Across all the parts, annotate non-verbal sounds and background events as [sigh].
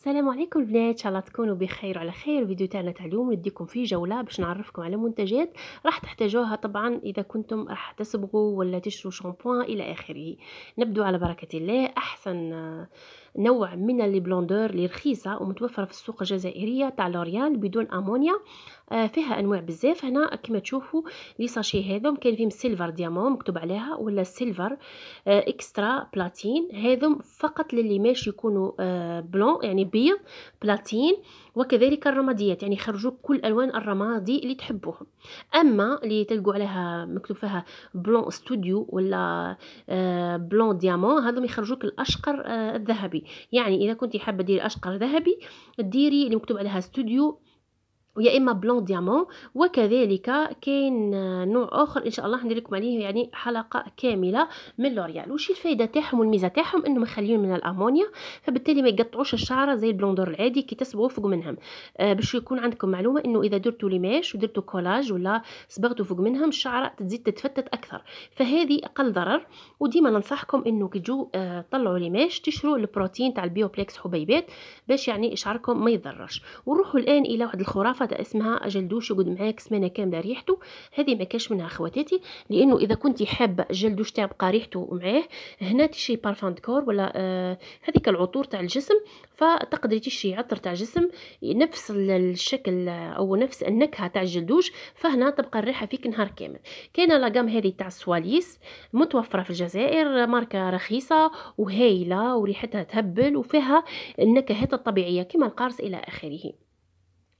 السلام عليكم البنات ان شاء الله تكونوا بخير وعلى خير الفيديو تاعنا تاع اليوم نديكم فيه جوله باش نعرفكم على منتجات راح تحتاجوها طبعا اذا كنتم راح تصبغوا ولا تشرو شامبوان الى اخره نبدو على بركه الله احسن نوع من البلوندور لي رخيصه ومتوفره في السوق الجزائريه تاع لوريال بدون امونيا آه فيها انواع بزاف هنا كما تشوفوا لي ساشي هذوم كاين فيهم سيلفر ديامون مكتوب عليها ولا سيلفر آه اكسترا بلاتين هذوم فقط للي ماشي يكونوا آه بلون يعني بيض بلاتين وكذلك الرماديات يعني خرجوا كل الوان الرمادي اللي تحبوهم اما اللي تلقوا عليها مكتوب فيها بلون ستوديو ولا آه بلون ديامون هذوم يخرجوك الاشقر آه، الذهبي ذهبي يعني اذا كنت حابه ديري اشقر ذهبي ديري اللي مكتوب عليها استوديو ويا اما بلون ديامون وكذلك كاين نوع اخر ان شاء الله ندير لكم عليه يعني حلقه كامله من لوريال وش الفائده تاعهم والميزه تاعهم انهم خاليين من الامونيا فبالتالي ما يقطعوش الشعره زي البلوندور العادي كي تصبغوا فوق منهم آه باش يكون عندكم معلومه انه اذا درتوا ليماش ودرتوا كولاج ولا صبغتوا فوق منهم الشعره تزيد تتفتت اكثر فهذه اقل ضرر وديما ننصحكم انه كي تجوا آه طلعوا ليماش تشروا البروتين تاع البيوبليكس حبيبات باش يعني شعركم ما يضرش ونروحوا الان الى واحد الخرافه تاع اسمها جلدوش يقعد معاك سمانه كامله ريحته هذه ما كاش منها خواتاتي لانه اذا كنتي حابه جلدوش تاع بقى ريحته معاه هنا تشري بارفان ديكور ولا آه هذيك العطور تاع الجسم فتقدري تشري عطر تاع جسم نفس الشكل او نفس النكهه تاع الجلدوش فهنا تبقى الريحه فيك نهار كامل كاينه لاغام هذه تاع السواليس متوفره في الجزائر ماركه رخيصه وهايله وريحتها تهبل وفيها النكهات الطبيعيه كما القارص الى اخره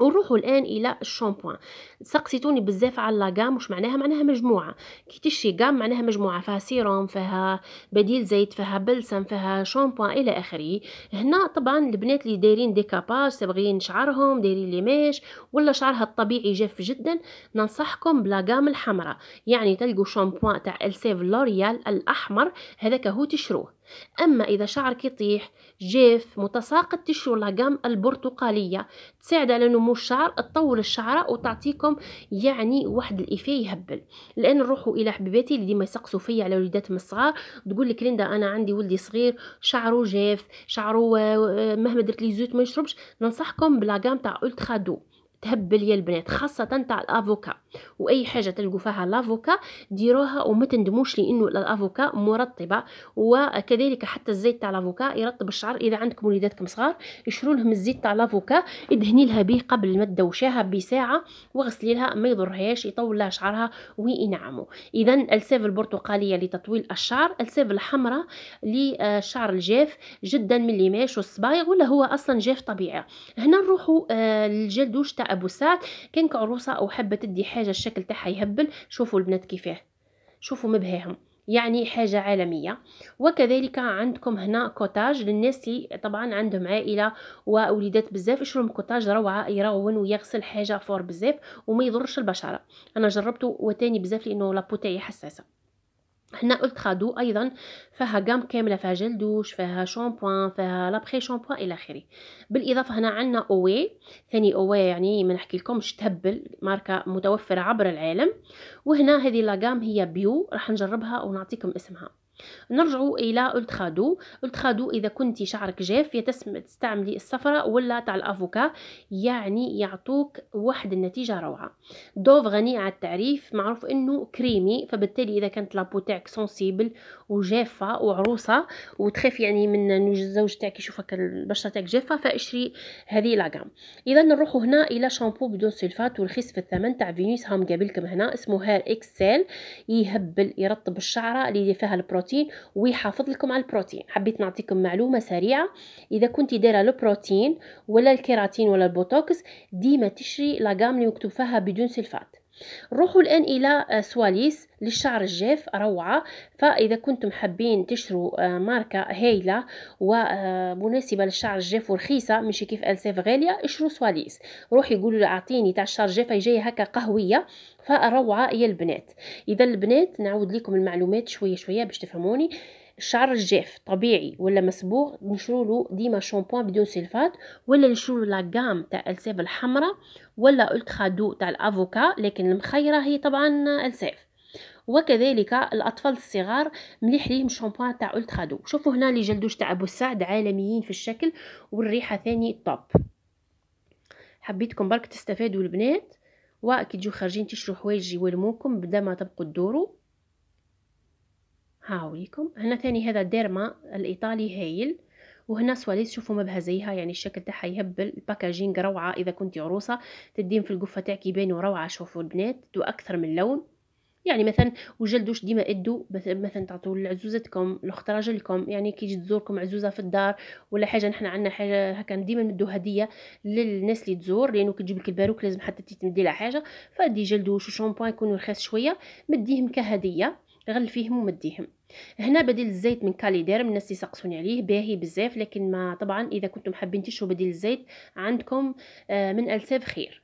ونروحوا الان الى الشامبوان سقسيتوني بزاف على لاغام واش معناها معناها مجموعه كي تشري غام معناها مجموعه فيها سيروم فيها بديل زيت فيها بلسم فيها شامبوان الى اخره هنا طبعا البنات اللي دايرين ديكاباج تبغين شعرهم دايرين لي ولا شعرها الطبيعي جاف جدا ننصحكم بلاغام الحمراء يعني تلقوا شامبوان تاع السيف لوريال الاحمر هذاك هو تشروه أما إذا شعرك يطيح جاف متساقط تشرو لاغام البرتقالية تساعد على نمو الشعر تطول الشعرة وتعطيكم يعني واحد الإيفي يهبل الآن نروحوا إلى حبيباتي اللي ديما يسقسوا فيا على وليداتهم الصغار تقول لك ليندا أنا عندي ولدي صغير شعره جاف شعره آه، مهما درت لي زيت ما يشربش ننصحكم بلاغام تاع أولترا دو تهبل يا البنات خاصة تاع الافوكا واي حاجة تلقوا فيها الافوكا ديروها وما تندموش لانه الافوكا مرطبة وكذلك حتى الزيت تاع الافوكا يرطب الشعر اذا عندكم وليداتكم صغار يشروا لهم الزيت تاع الافوكا ادهني لها به قبل ما تدوشاها بساعة وغسلي لها ما يضرهاش يطول لها شعرها وينعمو اذا السيف البرتقالية لتطويل الشعر السيف الحمراء للشعر الجاف جدا من اللي ماش والصبايغ ولا هو اصلا جاف طبيعي هنا نروحوا آه، للجلدوش تاع ابو سات كان كعروسه او حابه تدي حاجه الشكل تاعها يهبل شوفوا البنات كيفاه شوفوا مبهاهم يعني حاجة عالمية وكذلك عندكم هنا كوتاج للناس اللي طبعا عندهم عائلة ووليدات بزاف يشرهم كوتاج روعة يرون ويغسل حاجة فور بزاف وما يضرش البشرة انا جربته وتاني بزاف لانه لابو حساسة هنا اولترا دو ايضا فيها قام كامله فيها جل دوش فيها شامبوان فيها لابخي شامبوان الى اخره بالاضافه هنا عندنا اوي ثاني اوي يعني ما نحكي لكم تهبل ماركه متوفره عبر العالم وهنا هذه لا هي بيو راح نجربها ونعطيكم اسمها نرجع الى التخادو التخادو اذا كنت شعرك جاف تستعملي الصفراء ولا تاع الافوكا يعني يعطوك واحد النتيجه روعه دوف غني على التعريف معروف انه كريمي فبالتالي اذا كانت لابو تاعك سنسيبل وجافه وعروسه وتخاف يعني من الزوج تاعك يشوفك البشره تاعك جافه فاشري هذه لاغام اذا نروحوا هنا الى شامبو بدون سلفات ورخيص في الثمن تاع فينيس هام قابلكم هنا اسمه هير اكسل يهبل يرطب الشعره اللي فيها البروتين البروتين ويحافظ لكم على البروتين حبيت نعطيكم معلومه سريعه اذا كنت دايره البروتين ولا الكيراتين ولا البوتوكس ديما تشري لاغام اللي مكتوب فيها بدون سلفات نروحوا الان الى آه، سواليس للشعر الجاف روعه فاذا كنتم حابين تشروا آه، ماركه هايله ومناسبه آه، للشعر الجاف ورخيصه ماشي كيف السيف غاليه اشروا سواليس روحي يقولوا له اعطيني تاع الشعر الجاف جايه هكا قهويه فروعه يا البنات اذا البنات نعود لكم المعلومات شويه شويه باش تفهموني الشعر الجاف طبيعي ولا مسبوغ نشرو له ديما شامبوان بدون سلفات ولا نشرو له لاكام تاع السيف الحمراء ولا الترا دو تاع الافوكا لكن المخيره هي طبعا السيف وكذلك الاطفال الصغار مليح ليهم شامبوان تاع الترا دو شوفوا هنا لي جلدوش تاع ابو السعد عالميين في الشكل والريحه ثاني طوب حبيتكم برك تستفادوا البنات وكي تجيو خارجين تشرو حوايج يوالموكم بدا ما تبقوا تدوروا هاوريكم هنا ثاني هذا ديرما الايطالي هايل وهنا سواليس شوفوا مبها زيها يعني الشكل تاعها يهبل الباكاجينغ روعه اذا كنت عروسه تدين في القفه تاعك يبانوا روعه شوفوا البنات دو اكثر من لون يعني مثلا وجلدوش ديما ادو مثلا تعطوا لعزوزتكم لاخت راجلكم يعني كي تزوركم عزوزه في الدار ولا حاجه نحن عندنا حاجه هكا ديما ندو هديه للناس اللي تزور لانه كي تجيب لك الباروك لازم حتى تمدي لها حاجه فدي جلدوش وشامبوان يكونوا رخيص شويه مديهم كهديه غل ومديهم هنا بديل الزيت من كاليديرم الناس يسقسوني عليه باهي بزاف لكن ما طبعا اذا كنتم حابين تشربوا بديل الزيت عندكم آه، من الساف خير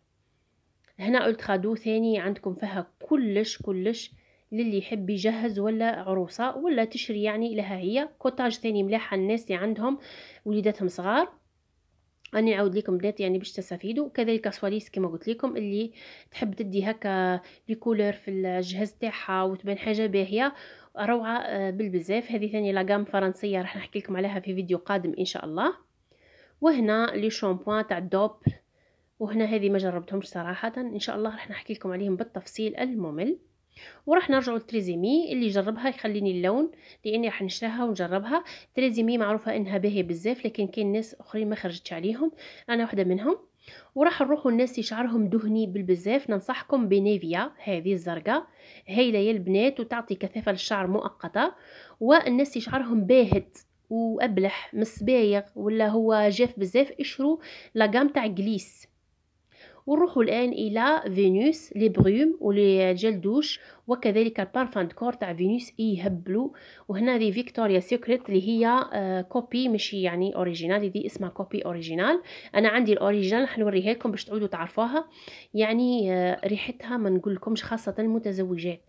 هنا الترا دو ثاني عندكم فيها كلش كلش للي يحب يجهز ولا عروسه ولا تشري يعني لها هي كوتاج ثاني ملاحه الناس اللي عندهم وليداتهم صغار راني نعاود لكم بنات يعني باش تستفيدوا كذلك سواليس كما قلت لكم اللي تحب تدي هكا لي كولور في الجهاز تاعها وتبان حاجه باهيه روعه آه، بالبزاف هذه ثاني لاغام فرنسيه راح نحكي لكم عليها في فيديو قادم ان شاء الله وهنا لي شامبوان تاع دوبل وهنا هذه ما جربتهمش صراحه ان شاء الله راح نحكي لكم عليهم بالتفصيل الممل وراح نرجعوا لتريزيمي اللي جربها يخليني اللون لاني راح نشراها ونجربها تريزيمي معروفه انها باهي بزاف لكن كاين ناس اخرين ما خرجتش عليهم انا وحده منهم وراح نروحوا الناس اللي شعرهم دهني بالبزاف ننصحكم بنيفيا هذه الزرقاء هايله يا البنات وتعطي كثافه للشعر مؤقته والناس اللي شعرهم باهت وابلح مسبايغ ولا هو جاف بزاف اشرو لاغام تاع جليس ونروحوا الان الى فينوس لي بروم ولي جيل دوش وكذلك البارفان دكور تاع فينوس يهبلوا وهنا دي فيكتوريا سيكريت اللي هي كوبي آه، ماشي يعني اوريجينال دي اسمها كوبي اوريجينال انا عندي الاوريجينال راح نوريها لكم باش تعودوا تعرفوها يعني آه، ريحتها ما نقول لكمش خاصه المتزوجات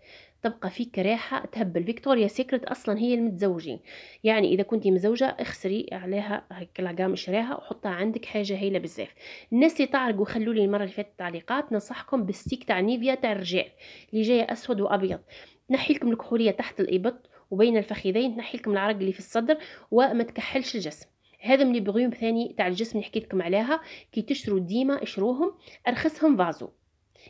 تبقى فيك ريحة تهبل فيكتوريا سيكرت أصلا هي المتزوجين يعني إذا كنتي مزوجة اخسري عليها هيك العقام اشريها وحطها عندك حاجة هايلة بزاف الناس اللي تعرقوا خلوا لي المرة اللي فاتت تعليقات ننصحكم بالستيك تاع نيفيا تاع الرجال اللي جاية أسود وأبيض تنحي لكم الكحولية تحت الإبط وبين الفخذين تنحي لكم العرق اللي في الصدر وما تكحلش الجسم هذا من لي بغيوم ثاني تاع الجسم اللي حكيت لكم عليها كي تشرو ديما اشروهم ارخصهم فازو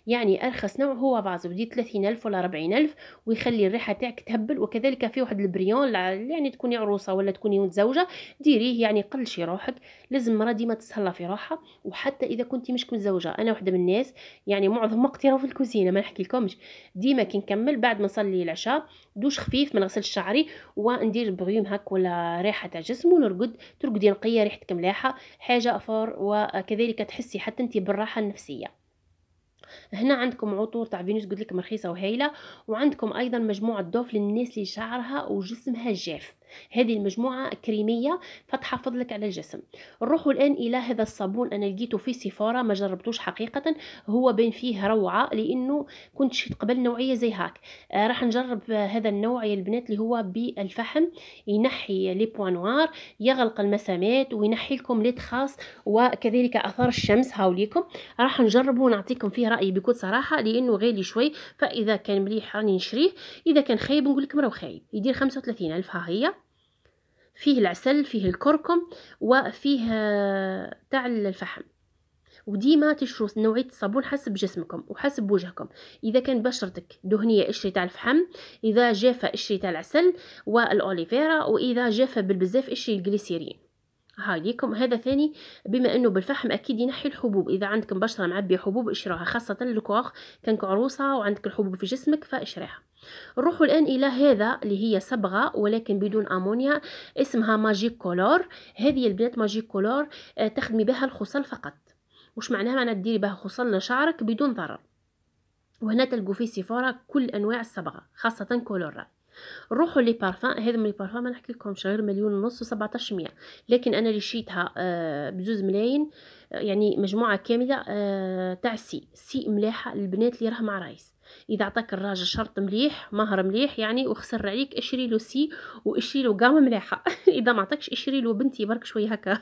يعني ارخص نوع هو فازو دي 30000 ولا 40000 ويخلي الريحه تاعك تهبل وكذلك في واحد البريون يعني تكوني عروسه ولا تكوني متزوجه ديريه يعني قلشي روحك لازم المراه ديما تتهلا في روحها وحتى اذا كنتي مش متزوجه انا وحده من الناس يعني معظم وقتي راه في الكوزينه ما نحكي لكمش ديما كي نكمل بعد ما نصلي العشاء دوش خفيف ما نغسلش شعري وندير بريوم هاك ولا ريحه تاع جسم ونرقد ترقدي نقيه ريحتك ملاحه حاجه افور وكذلك تحسي حتى انت بالراحه النفسيه هنا عندكم عطور تاع فينوس قلت لكم رخيصه وهايله وعندكم ايضا مجموعه دوف للناس اللي شعرها وجسمها جاف هذه المجموعة كريمية فتحافظ لك على الجسم نروحوا الآن إلى هذا الصابون أنا لقيته في سيفورا ما جربتوش حقيقة هو بين فيه روعة لأنه كنت شفت قبل نوعية زي هاك آه راح نجرب هذا النوع يا البنات اللي هو بالفحم ينحي لي بوانوار يغلق المسامات وينحي لكم لي تخاص وكذلك أثار الشمس هاوليكم راح نجربه ونعطيكم فيه رأيي بكل صراحة لأنه غالي شوي فإذا كان مليح راني نشريه إذا كان خايب نقول لكم راه خايب يدير خمسة وثلاثين ألف ها هي فيه العسل فيه الكركم وفيه تاع الفحم وديما تشرو نوعيه الصابون حسب جسمكم وحسب وجهكم اذا كان بشرتك دهنيه اشري تاع الفحم اذا جافه اشري تاع العسل والاوليفيرا واذا جافه بالبزاف اشري الجليسيرين هايليكم هذا ثاني بما انه بالفحم اكيد ينحي الحبوب اذا عندك بشره معبيه حبوب اشريها خاصه الكواخ كانك عروسه وعندك الحبوب في جسمك فاشريها نروحوا الان الى هذا اللي هي صبغه ولكن بدون امونيا اسمها ماجيك كولور هذه البنات ماجيك كولور آه، تخدمي بها الخصل فقط واش معناها معناها ديري بها خصل لشعرك بدون ضرر وهنا تلقوا في سيفورا كل انواع الصبغه خاصه كولورا روحوا لي بارفان هذا من البارفان ما نحكي لكمش غير مليون ونص و17 مية لكن انا اللي شريتها آه، بزوز ملاين آه، يعني مجموعه كامله آه، تاع سي سي ملاحه للبنات اللي راهم عرايس اذا عطاك الراجل شرط مليح مهر مليح يعني وخسر عليك اشري له سي واشري له قامه ملاحه [laughs] اذا ما عطاكش اشري له بنتي برك شويه هكا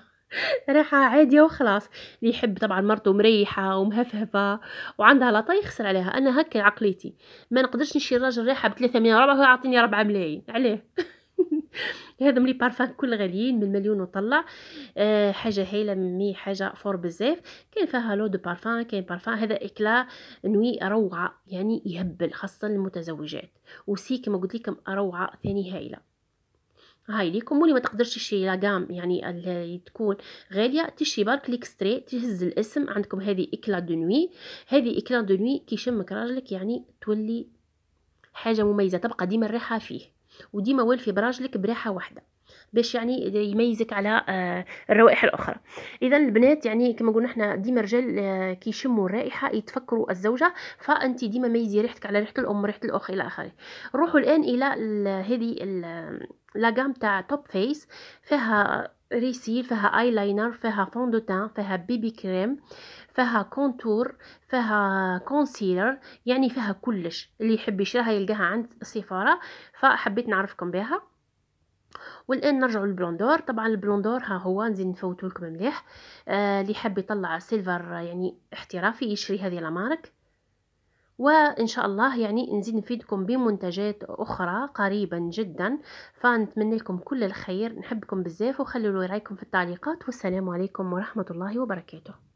راحة عادية وخلاص اللي يحب طبعا مرته مريحة ومهفهفة وعندها لطا يخسر عليها أنا هكا عقليتي ما نقدرش نشري راجل ريحة بثلاثة مليون وربعة هو يعطيني ربعة ملايين عليه [laughs] هذا ملي بارفان كل غاليين من مليون وطلع أه حاجه هايله مي حاجه فور بزاف كاين فيها لو دو بارفان كاين بارفان هذا اكلا نوي روعه يعني يهبل خاصه للمتزوجات وسي كما قلت لكم روعه ثاني هايله هاي ليكم واللي ما تقدرش تشري لاغام يعني اللي تكون غاليه تشري برك ليكستري تهز الاسم عندكم هذه اكلا دو نوي هذه اكلا دو نوي كي راجلك يعني تولي حاجه مميزه تبقى ديما الريحه فيه وديما والفي براجلك بريحه واحده باش يعني يميزك على آه، الروائح الاخرى اذا البنات يعني كما قلنا احنا ديما الرجال آه، كيشموا الرائحه يتفكروا الزوجه فانت ديما ميزي ريحتك على ريحه الام ريحه الاخ الى اخره نروحوا الان الى هذه جام تاع توب فيس فيها ريسيل فيها اي لاينر فيها فوندوتان فيها بيبي كريم فيها كونتور فيها كونسيلر يعني فيها كلش اللي يحب يشراها يلقاها عند السفاره فحبيت نعرفكم بها والان نرجعوا للبلوندور طبعا البلوندور ها هو نزيد نفوتو لكم مليح آه حاب يطلع سيلفر يعني احترافي يشري هذه لامارك وان شاء الله يعني نزيد نفيدكم بمنتجات اخرى قريبا جدا فنتمنى لكم كل الخير نحبكم بزاف وخلوا لي رايكم في التعليقات والسلام عليكم ورحمه الله وبركاته